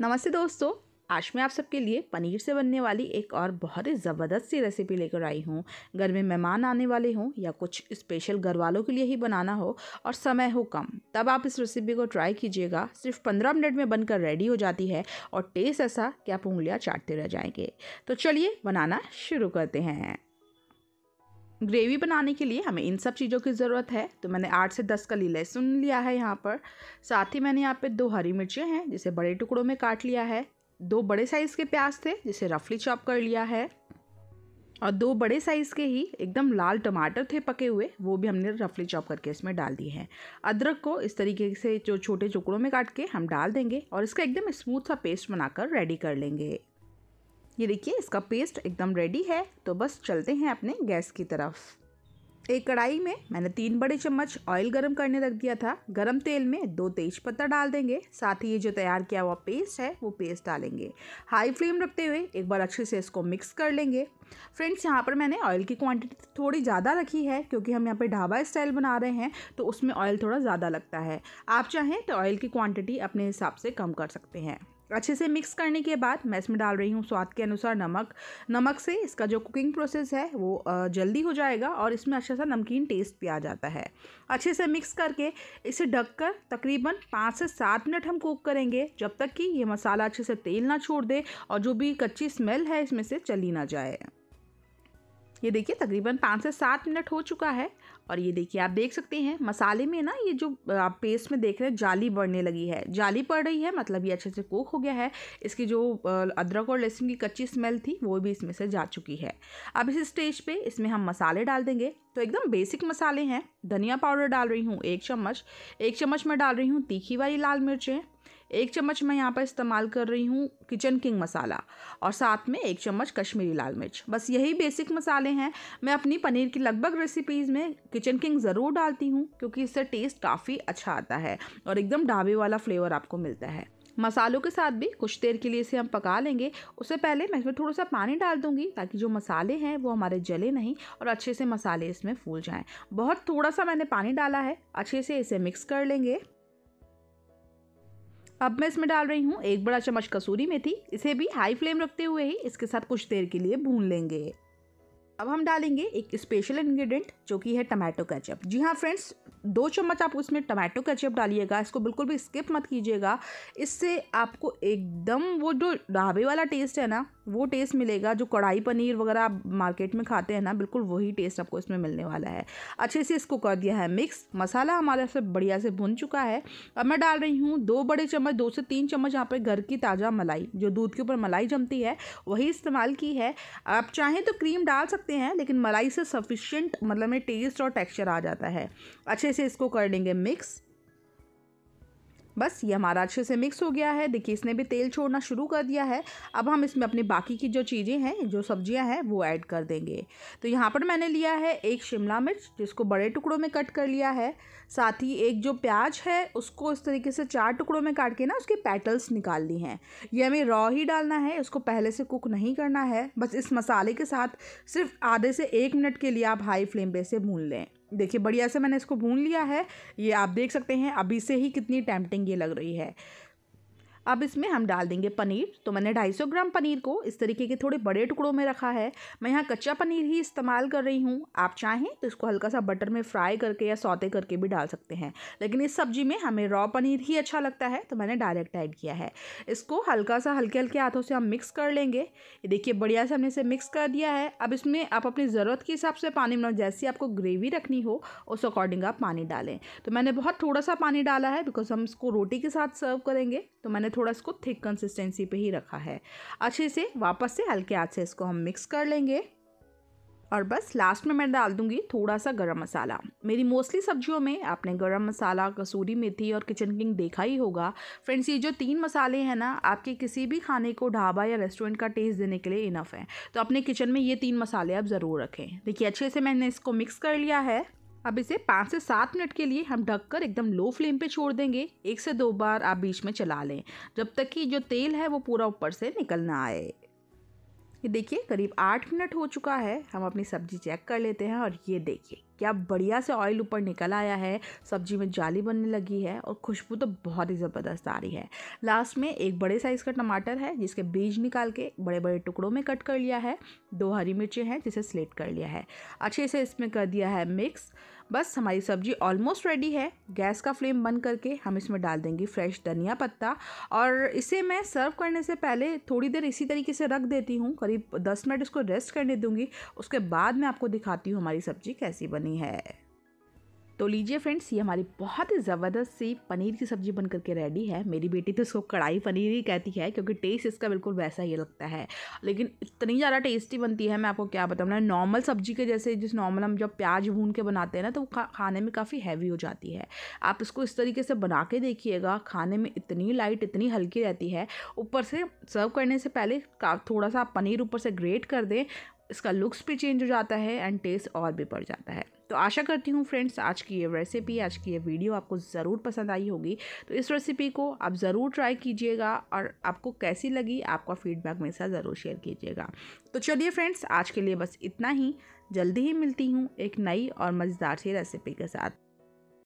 नमस्ते दोस्तों आज मैं आप सबके लिए पनीर से बनने वाली एक और बहुत ही ज़बरदस्त सी रेसिपी लेकर आई हूँ घर में मेहमान आने वाले हों या कुछ स्पेशल घर वालों के लिए ही बनाना हो और समय हो कम तब आप इस रेसिपी को ट्राई कीजिएगा सिर्फ पंद्रह मिनट में बनकर रेडी हो जाती है और टेस्ट ऐसा कि आप उंगलियाँ चाटते रह जाएंगे तो चलिए बनाना शुरू करते हैं ग्रेवी बनाने के लिए हमें इन सब चीज़ों की ज़रूरत है तो मैंने आठ से दस कली लहसुन लिया है यहाँ पर साथ ही मैंने यहाँ पे दो हरी मिर्चें हैं जिसे बड़े टुकड़ों में काट लिया है दो बड़े साइज़ के प्याज थे जिसे रफली चॉप कर लिया है और दो बड़े साइज़ के ही एकदम लाल टमाटर थे पके हुए वो भी हमने रफली चॉप करके इसमें डाल दिए हैं अदरक को इस तरीके से जो छोटे टुकड़ों में काट के हम डाल देंगे और इसका एकदम स्मूथ सा पेस्ट बनाकर रेडी कर लेंगे ये देखिए इसका पेस्ट एकदम रेडी है तो बस चलते हैं अपने गैस की तरफ एक कढ़ाई में मैंने तीन बड़े चम्मच ऑयल गरम करने रख दिया था गरम तेल में दो तेज पत्ता डाल देंगे साथ ही ये जो तैयार किया हुआ पेस्ट है वो पेस्ट डालेंगे हाई फ्लेम रखते हुए एक बार अच्छे से इसको मिक्स कर लेंगे फ्रेंड्स यहाँ पर मैंने ऑयल की क्वांटिटी थोड़ी ज़्यादा रखी है क्योंकि हम यहाँ पर ढाबा स्टाइल बना रहे हैं तो उसमें ऑयल थोड़ा ज़्यादा लगता है आप चाहें तो ऑयल की क्वान्टिटी अपने हिसाब से कम कर सकते हैं अच्छे से मिक्स करने के बाद मैं इसमें डाल रही हूँ स्वाद के अनुसार नमक नमक से इसका जो कुकिंग प्रोसेस है वो जल्दी हो जाएगा और इसमें अच्छा सा नमकीन टेस्ट भी आ जाता है अच्छे से मिक्स करके इसे ढककर तकरीबन पाँच से सात मिनट हम कुक करेंगे जब तक कि ये मसाला अच्छे से तेल ना छोड़ दे और जो भी कच्ची स्मेल है इसमें से चली ना जाए ये देखिए तकरीबन पाँच से सात मिनट हो चुका है और ये देखिए आप देख सकते हैं मसाले में ना ये जो आप पेस्ट में देख रहे हैं जाली बढ़ने लगी है जाली पड़ रही है मतलब ये अच्छे से कोक हो गया है इसकी जो अदरक और लहसुन की कच्ची स्मेल थी वो भी इसमें से जा चुकी है अब इस स्टेज पे इसमें हम मसाले डाल देंगे तो एकदम बेसिक मसाले हैं धनिया पाउडर डाल रही हूँ एक चम्मच एक चम्मच में डाल रही हूँ तीखी वाली लाल मिर्चें एक चम्मच मैं यहाँ पर इस्तेमाल कर रही हूँ किचन किंग मसाला और साथ में एक चम्मच कश्मीरी लाल मिर्च बस यही बेसिक मसाले हैं मैं अपनी पनीर की लगभग रेसिपीज़ में किचन किंग ज़रूर डालती हूँ क्योंकि इससे टेस्ट काफ़ी अच्छा आता है और एकदम ढाबे वाला फ्लेवर आपको मिलता है मसालों के साथ भी कुछ देर के लिए इसे हम पका लेंगे उससे पहले मैं इसमें थोड़ा सा पानी डाल दूंगी ताकि जो मसाले हैं वो हमारे जले नहीं और अच्छे से मसाले इसमें फूल जाएं बहुत थोड़ा सा मैंने पानी डाला है अच्छे से इसे मिक्स कर लेंगे अब मैं इसमें डाल रही हूँ एक बड़ा चम्मच कसूरी मेथी इसे भी हाई फ्लेम रखते हुए ही इसके साथ कुछ देर के लिए भून लेंगे अब हम डालेंगे एक स्पेशल इंग्रेडिएंट जो कि है टमाटो केचप जी हाँ फ्रेंड्स दो चम्मच आप उसमें टमाटो केचप डालिएगा इसको बिल्कुल भी स्किप मत कीजिएगा इससे आपको एकदम वो जो ढाबे वाला टेस्ट है ना वो टेस्ट मिलेगा जो कढ़ाई पनीर वगैरह आप मार्केट में खाते हैं ना बिल्कुल वही टेस्ट आपको इसमें मिलने वाला है अच्छे से इसको कर दिया है मिक्स मसाला हमारे से बढ़िया से भुन चुका है अब मैं डाल रही हूँ दो बड़े चम्मच दो से तीन चम्मच यहाँ पर घर की ताज़ा मलाई जो दूध के ऊपर मलाई जमती है वही इस्तेमाल की है आप चाहें तो क्रीम डाल सकते सकते हैं लेकिन मलाई से सफिशियंट मतलब में टेस्ट और टेक्सचर आ जाता है अच्छे से इसको कर लेंगे मिक्स बस ये हमारा अच्छे से मिक्स हो गया है देखिए इसने भी तेल छोड़ना शुरू कर दिया है अब हम इसमें अपनी बाकी की जो चीज़ें हैं जो सब्जियां हैं वो ऐड कर देंगे तो यहाँ पर मैंने लिया है एक शिमला मिर्च जिसको बड़े टुकड़ों में कट कर लिया है साथ ही एक जो प्याज है उसको इस तरीके से चार टुकड़ों में काट के ना उसके पैटल्स निकाल ली हैं ये हमें रॉ ही डालना है इसको पहले से कुक नहीं करना है बस इस मसाले के साथ सिर्फ आधे से एक मिनट के लिए आप हाई फ्लेम पे से भून लें देखिए बढ़िया से मैंने इसको भून लिया है ये आप देख सकते हैं अभी से ही कितनी टैमटिंग ये लग रही है अब इसमें हम डाल देंगे पनीर तो मैंने 250 ग्राम पनीर को इस तरीके के थोड़े बड़े टुकड़ों में रखा है मैं यहाँ कच्चा पनीर ही इस्तेमाल कर रही हूँ आप चाहें तो इसको हल्का सा बटर में फ्राई करके या सौते करके भी डाल सकते हैं लेकिन इस सब्जी में हमें रॉ पनीर ही अच्छा लगता है तो मैंने डायरेक्ट ऐड किया है इसको हल्का सा हल्के हल्के हाथों से हम मिक्स कर लेंगे देखिए बढ़िया से हमने इसे मिक्स कर दिया है अब इसमें आप अपनी ज़रूरत के हिसाब से पानी बनाओ जैसी आपको ग्रेवी रखनी हो उस अकॉर्डिंग आप पानी डालें तो मैंने बहुत थोड़ा सा पानी डाला है बिकॉज हम इसको रोटी के साथ सर्व करेंगे तो मैंने थोड़ा इसको थिक कंसिस्टेंसी पे ही रखा है अच्छे से वापस से हल्के हाथ से इसको हम मिक्स कर लेंगे और बस लास्ट में मैं डाल दूंगी थोड़ा सा गरम मसाला मेरी मोस्टली सब्जियों में आपने गरम मसाला कसूरी मेथी और किचन किंग देखा ही होगा फ्रेंड्स ये जो तीन मसाले हैं ना आपके किसी भी खाने को ढाबा या रेस्टोरेंट का टेस्ट देने के लिए इनफ है तो अपने किचन में ये तीन मसाले आप ज़रूर रखें देखिए अच्छे से मैंने इसको मिक्स कर लिया है अब इसे पाँच से सात मिनट के लिए हम ढककर एकदम लो फ्लेम पे छोड़ देंगे एक से दो बार आप बीच में चला लें जब तक कि जो तेल है वो पूरा ऊपर से निकल ना आए ये देखिए करीब आठ मिनट हो चुका है हम अपनी सब्जी चेक कर लेते हैं और ये देखिए क्या बढ़िया से ऑयल ऊपर निकल आया है सब्जी में जाली बनने लगी है और खुशबू तो बहुत ही ज़बरदस्त आ रही है लास्ट में एक बड़े साइज़ का टमाटर है जिसके बीज निकाल के बड़े बड़े टुकड़ों में कट कर लिया है दो हरी मिर्चें हैं जिसे स्लेट कर लिया है अच्छे से इसमें कर दिया है मिक्स बस हमारी सब्जी ऑलमोस्ट रेडी है गैस का फ्लेम बंद करके हम इसमें डाल देंगे फ्रेश धनिया पत्ता और इसे मैं सर्व करने से पहले थोड़ी देर इसी तरीके से रख देती हूँ करीब दस मिनट इसको रेस्ट करने दूँगी उसके बाद मैं आपको दिखाती हूँ हमारी सब्जी कैसी बनी बनानी है तो लीजिए फ्रेंड्स ये हमारी बहुत ही ज़बरदस्त सी पनीर की सब्ज़ी बन करके रेडी है मेरी बेटी तो इसको कढ़ाई पनीर ही कहती है क्योंकि टेस्ट इसका बिल्कुल वैसा ही लगता है लेकिन इतनी ज़्यादा टेस्टी बनती है मैं आपको क्या बताऊँ ना नॉर्मल सब्जी के जैसे जिस नॉर्मल हम जब प्याज भून के बनाते हैं ना तो खा, खाने में काफ़ी हैवी हो जाती है आप इसको इस तरीके से बना के देखिएगा खाने में इतनी लाइट इतनी हल्की रहती है ऊपर से सर्व करने से पहले थोड़ा सा आप पनीर ऊपर से ग्रेट कर दें इसका लुक्स भी चेंज हो जाता है एंड टेस्ट और भी बढ़ जाता है तो आशा करती हूँ फ्रेंड्स आज की ये रेसिपी आज की ये वीडियो आपको ज़रूर पसंद आई होगी तो इस रेसिपी को आप ज़रूर ट्राई कीजिएगा और आपको कैसी लगी आपका फीडबैक मेरे साथ ज़रूर शेयर कीजिएगा तो चलिए फ्रेंड्स आज के लिए बस इतना ही जल्दी ही मिलती हूँ एक नई और मज़ेदार सी रेसिपी के साथ